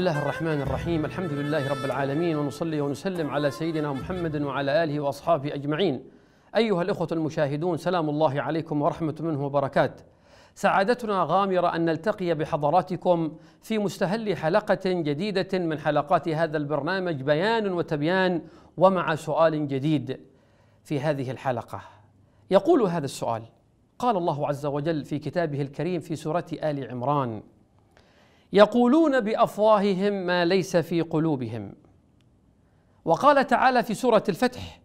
الله الرحمن الرحيم الحمد لله رب العالمين ونصلي ونسلم على سيدنا محمد وعلى آله وأصحابه أجمعين أيها الإخوة المشاهدون سلام الله عليكم ورحمة منه وبركاته سعادتنا غامرة أن نلتقي بحضراتكم في مستهل حلقة جديدة من حلقات هذا البرنامج بيان وتبيان ومع سؤال جديد في هذه الحلقة يقول هذا السؤال قال الله عز وجل في كتابه الكريم في سورة آل عمران يقولون بافواههم ما ليس في قلوبهم وقال تعالى في سوره الفتح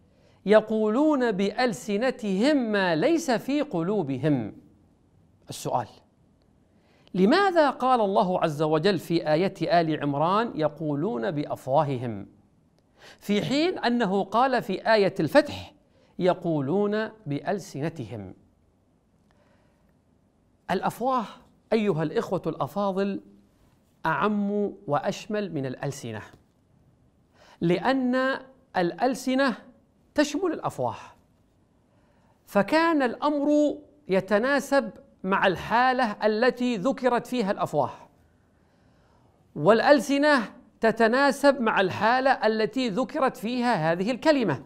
يقولون بالسنتهم ما ليس في قلوبهم السؤال لماذا قال الله عز وجل في ايه ال عمران يقولون بافواههم في حين انه قال في ايه الفتح يقولون بالسنتهم الافواه ايها الاخوه الافاضل أعم وأشمل من الألسنة لأن الألسنة تشمل الأفواه فكان الأمر يتناسب مع الحالة التي ذكرت فيها الأفواه والألسنة تتناسب مع الحالة التي ذكرت فيها هذه الكلمة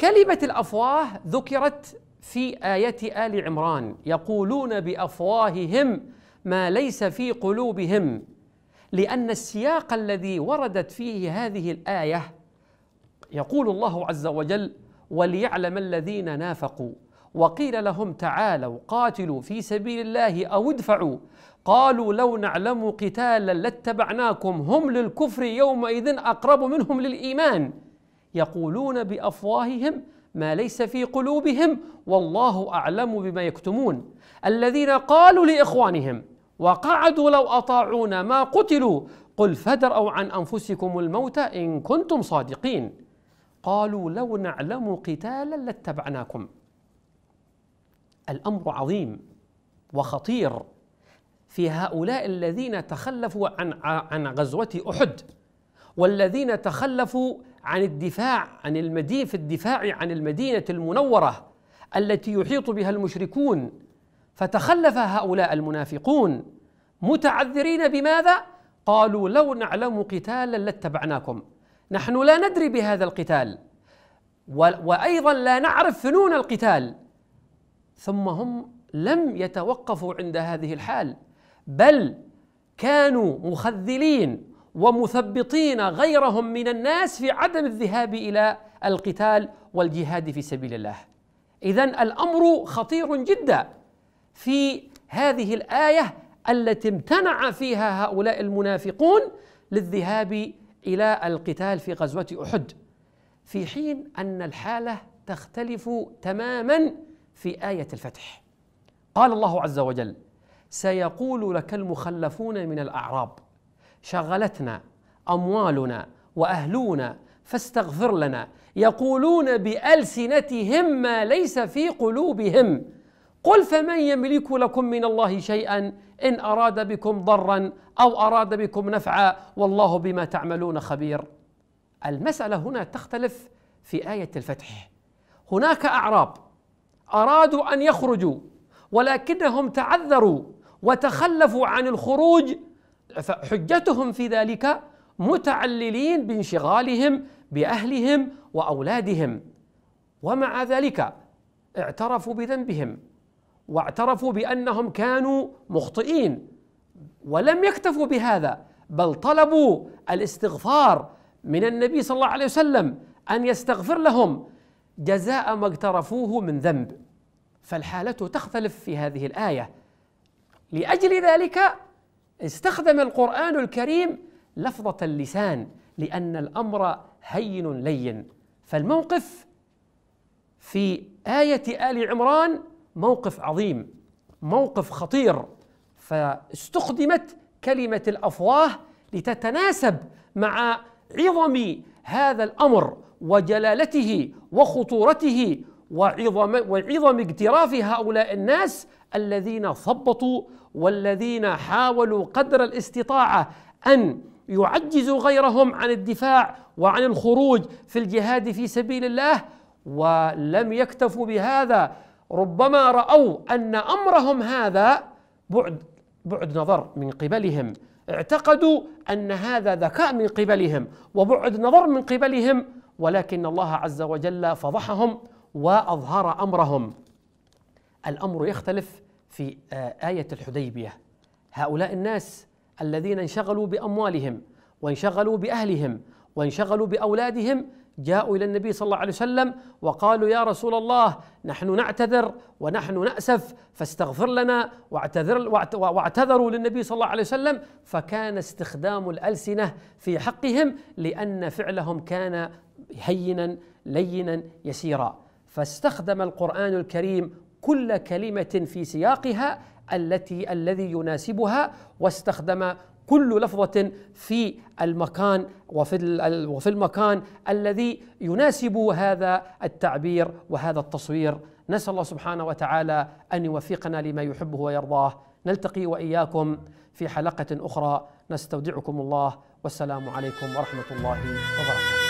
كلمة الأفواه ذكرت في آية آل عمران يقولون بأفواههم ما ليس في قلوبهم لأن السياق الذي وردت فيه هذه الآية يقول الله عز وجل وليعلم الذين نافقوا وقيل لهم تعالوا قاتلوا في سبيل الله او ادفعوا قالوا لو نعلم قتالا لاتبعناكم هم للكفر يومئذ اقرب منهم للايمان يقولون بافواههم ما ليس في قلوبهم والله اعلم بما يكتمون الذين قالوا لاخوانهم وقعدوا لو أطاعونا ما قتلوا قل فدروا عن أنفسكم الموت إن كنتم صادقين قالوا لو نعلم قتالا لاتبعناكم الأمر عظيم وخطير في هؤلاء الذين تخلفوا عن عن غزوة أحد والذين تخلفوا عن الدفاع عن المدينة في الدفاع عن المدينة المنورة التي يحيط بها المشركون فتخلف هؤلاء المنافقون متعذرين بماذا؟ قالوا لو نعلم قتالا لاتبعناكم نحن لا ندري بهذا القتال وايضا لا نعرف فنون القتال ثم هم لم يتوقفوا عند هذه الحال بل كانوا مخذلين ومثبطين غيرهم من الناس في عدم الذهاب الى القتال والجهاد في سبيل الله اذا الامر خطير جدا في هذه الايه التي امتنع فيها هؤلاء المنافقون للذهاب الى القتال في غزوه احد في حين ان الحاله تختلف تماما في ايه الفتح قال الله عز وجل سيقول لك المخلفون من الاعراب شغلتنا اموالنا واهلنا فاستغفر لنا يقولون بالسنتهم ما ليس في قلوبهم قل فمن يملك لكم من الله شيئا إن أراد بكم ضرا أو أراد بكم نفعا والله بما تعملون خبير المسألة هنا تختلف في آية الفتح هناك أعراب أرادوا أن يخرجوا ولكنهم تعذروا وتخلفوا عن الخروج فحجتهم في ذلك متعللين بانشغالهم باهلهم واولادهم ومع ذلك اعترفوا بذنبهم واعترفوا بانهم كانوا مخطئين ولم يكتفوا بهذا بل طلبوا الاستغفار من النبي صلى الله عليه وسلم ان يستغفر لهم جزاء ما اقترفوه من ذنب فالحاله تختلف في هذه الايه لاجل ذلك استخدم القران الكريم لفظه اللسان لان الامر هين لين فالموقف في ايه ال عمران موقف عظيم موقف خطير فاستخدمت كلمه الافواه لتتناسب مع عظم هذا الامر وجلالته وخطورته وعظم وعظم اجتراف هؤلاء الناس الذين ثبطوا والذين حاولوا قدر الاستطاعه ان يعجزوا غيرهم عن الدفاع وعن الخروج في الجهاد في سبيل الله ولم يكتفوا بهذا ربما راوا ان امرهم هذا بعد بعد نظر من قبلهم اعتقدوا ان هذا ذكاء من قبلهم وبعد نظر من قبلهم ولكن الله عز وجل فضحهم واظهر امرهم الامر يختلف في آه، ايه الحديبيه هؤلاء الناس الذين انشغلوا باموالهم وانشغلوا باهلهم وانشغلوا باولادهم جاءوا الى النبي صلى الله عليه وسلم وقالوا يا رسول الله نحن نعتذر ونحن ناسف فاستغفر لنا واعتذر واعتذروا للنبي صلى الله عليه وسلم فكان استخدام الالسنه في حقهم لان فعلهم كان هينا لينا يسيرا فاستخدم القران الكريم كل كلمه في سياقها التي الذي يناسبها واستخدم كل لفظة في المكان وفي وفي المكان الذي يناسب هذا التعبير وهذا التصوير نسأل الله سبحانه وتعالى أن يوفقنا لما يحبه ويرضاه نلتقي وإياكم في حلقة أخرى نستودعكم الله والسلام عليكم ورحمة الله وبركاته